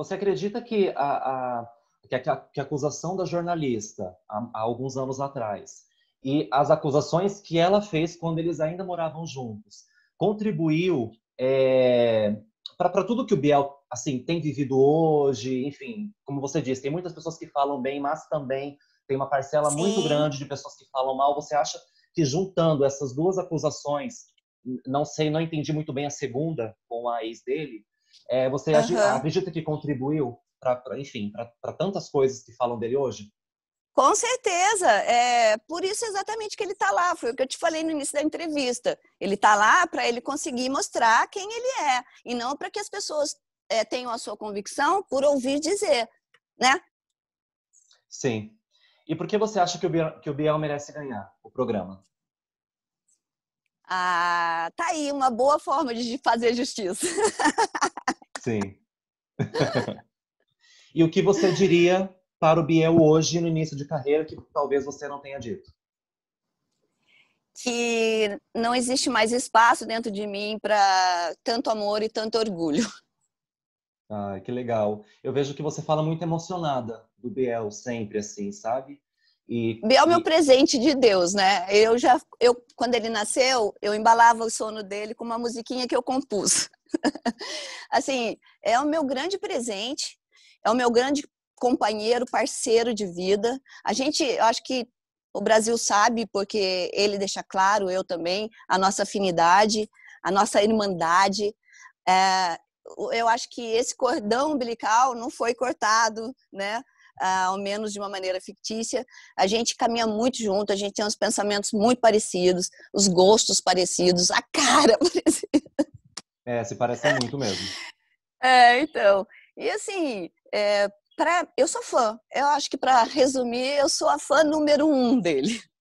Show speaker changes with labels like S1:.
S1: Você acredita que a, a que a, que a acusação da jornalista há, há, alguns anos atrás e as acusações que ela fez quando eles ainda moravam juntos contribuiu é, para tudo que o Biel assim tem vivido hoje, enfim, como você disse, tem muitas pessoas que falam bem, mas também tem uma parcela Sim. muito grande de pessoas que falam mal. Você acha que juntando essas duas acusações, não sei, não entendi muito bem a segunda com a ex dele, é, você uhum. acredita que contribuiu para, enfim, para tantas coisas que falam dele hoje? Com
S2: certeza, é por isso exatamente que ele está lá. Foi o que eu te falei no início da entrevista. Ele está lá para ele conseguir mostrar quem ele é e não para que as pessoas é, tenham a sua convicção por ouvir dizer, né?
S1: Sim. E por que você acha que o Biel, que o Biel merece ganhar o programa?
S2: Ah, tá aí uma boa forma de fazer justiça.
S1: Sim. e o que você diria para o Biel hoje, no início de carreira, que talvez você não tenha dito?
S2: Que não existe mais espaço dentro de mim para tanto amor e tanto orgulho.
S1: Ah, que legal. Eu vejo que você fala muito emocionada do Biel, sempre assim, sabe? E,
S2: Biel é e... meu presente de Deus, né? Eu já, eu, quando ele nasceu, eu embalava o sono dele com uma musiquinha que eu compus. assim, é o meu grande presente, é o meu grande companheiro, parceiro de vida. A gente, eu acho que o Brasil sabe, porque ele deixa claro, eu também, a nossa afinidade, a nossa irmandade. É, eu acho que esse cordão umbilical não foi cortado, né? É, ao menos de uma maneira fictícia. A gente caminha muito junto, a gente tem uns pensamentos muito parecidos, os gostos parecidos, a cara parecida.
S1: É, se parece muito mesmo.
S2: é, então. E assim, é, pra, eu sou fã. Eu acho que para resumir, eu sou a fã número um dele.